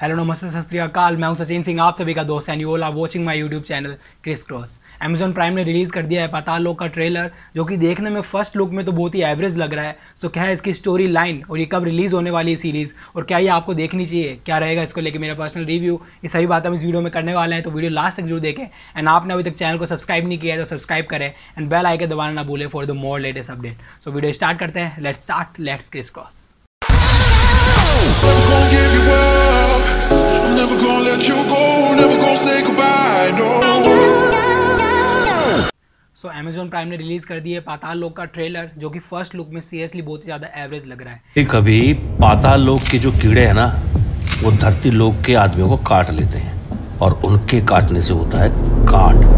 hello नमस्ते सत श्रीकाल मैं हूं सचिन सिंह आप सभी का दोस्त and you all are watching my YouTube channel Criss Cross Amazon Prime ने रिलीज़ कर दिया है पताल लोक का ट्रेलर जो कि देखने में फर्स्ट लुक में तो बहुत ही एवरेज लग रहा है सो क्या है इसकी स्टोरी लाइन और ये कब रिलीज़ होने वाली है सीरीज़ और क्या ये आपको देखनी चाहिए क्या रहेगा इसको लेकर मेरा पर्सनल रिव्यू ये सभी बात हम इस वीडियो में करने वाले हैं तो वीडियो लास्ट तक जरूर देखें एंड आपने अभी तक चैनल को सब्सक्राइब नहीं किया है तो सब्सक्राइब करें एंड बेल आइकन दबाना ना भूलें for the more latest update so video start करते हैं let's start let's Criss Cross so Amazon Prime ने रिलीज कर दी है पाताल लोक का ट्रेलर जो कि फर्स्ट लुक में सीरियसली बहुत ही ज्यादा एवरेज लग रहा है कभी पाताल लोक के जो कीड़े हैं ना वो धरती लोक के आदमियों को काट लेते हैं और उनके काटने से होता है काट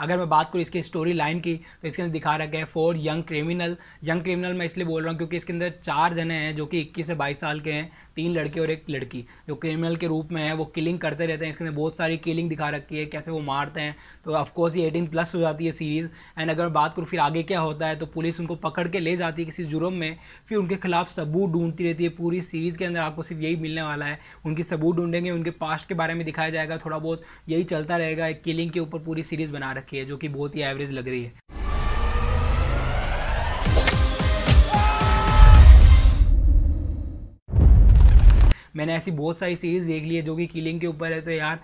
अगर मैं बात करूँ इसकी स्टोरी लाइन की तो इसके अंदर दिखा रखा है four young criminal young criminal मैं इसलिए बोल रहा हूँ क्योंकि इसके अंदर चार जने हैं जो कि 21 से 22 साल के हैं तीन लड़के और एक लड़की जो क्रिमिनल के रूप में है वो किलिंग करते रहते हैं इसके अंदर बहुत सारी किलिंग दिखा रखी है कैसे वो मारते हैं तो ऑफकोर्स ये एटीन प्लस हो जाती है सीरीज़ एंड अगर बात करूँ फिर आगे क्या होता है तो पुलिस उनको पकड़ के ले जाती है किसी जुर्म में फिर उनके खिलाफ सबूत ढूंढती रहती है पूरी सीरीज़ के अंदर आपको सिर्फ यही मिलने वाला है उनकी सबूत ढूंढेंगे उनके पास्ट के बारे में दिखाया जाएगा थोड़ा बहुत यही चलता रहेगा एक किलिंग के ऊपर पूरी सीरीज़ बना रखी है जो कि बहुत ही एवरेज लग रही है मैंने ऐसी बहुत सारी सीरीज़ देख ली है जो कि किलिंग के ऊपर है तो यार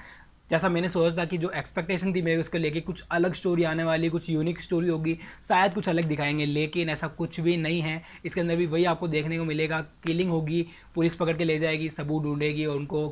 जैसा मैंने सोचा था कि जो एक्सपेक्टेशन थी मेरे उसको लेके कुछ अलग स्टोरी आने वाली कुछ यूनिक स्टोरी होगी शायद कुछ अलग दिखाएंगे लेकिन ऐसा कुछ भी नहीं है इसके अंदर भी वही आपको देखने को मिलेगा किलिंग होगी पुलिस पकड़ के ले जाएगी सबूत ढूंढेगी और उनको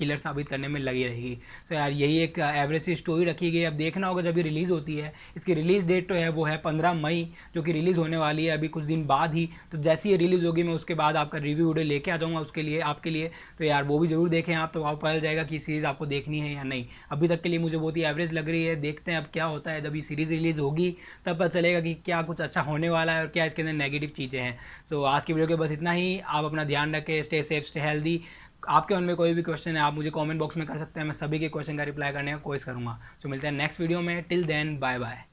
किलर साबित करने में लगी रहेगी सो तो so यार यही एक एवरेज सी स्टोरी रखी गई अब देखना होगा जब ये रिलीज़ होती है इसकी रिलीज़ डेट तो है वो है पंद्रह मई जो कि रिलीज़ होने वाली है अभी कुछ दिन बाद ही तो जैसी ये रिलीज़ होगी मैं उसके बाद आपका रिव्यू वीडियो लेके आ जाऊँगा उसके लिए आपके लिए तो यार वो भी ज़रूर देखें आप तो आप पता जाएगा कि सीरीज़ आपको देखनी है या नहीं अभी तक के लिए मुझे बहुत ही एवरेज लग रही है देखते हैं अब क्या होता है जब ये सीरीज़ रिलीज़ होगी तब पता चलेगा कि क्या कुछ अच्छा होने वाला है और क्या इसके अंदर नेगेटिव चीज़ें हैं सो तो आज की वीडियो के बस इतना ही आप अपना ध्यान रखें स्टे सेफ स्टे हेल्दी आपके मन में कोई भी क्वेश्चन है आप मुझे कमेंट बॉक्स में कर सकते हैं मैं सभी के क्वेश्चन का रिप्लाई करने का कोशिश करूँगा सो मिलते हैं नेक्स्ट वीडियो में टिल देन बाय बाय